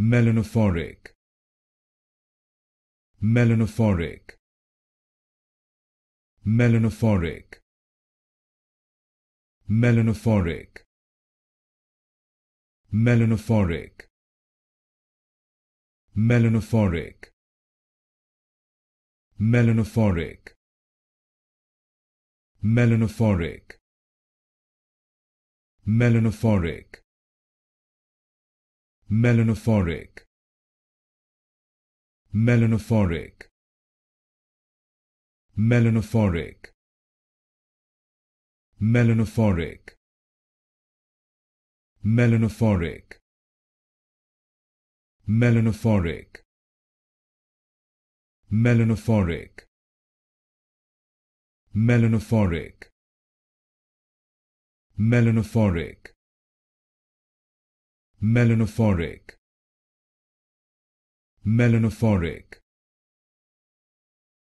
melanophoric melanophoric melanophoric melanophoric melanophoric melanophoric melanophoric melanophoric melanophoric melanophoric melanophoric melanophoric melanophoric melanophoric melanophoric melanophoric melanophoric melanophoric melanophoric melanophoric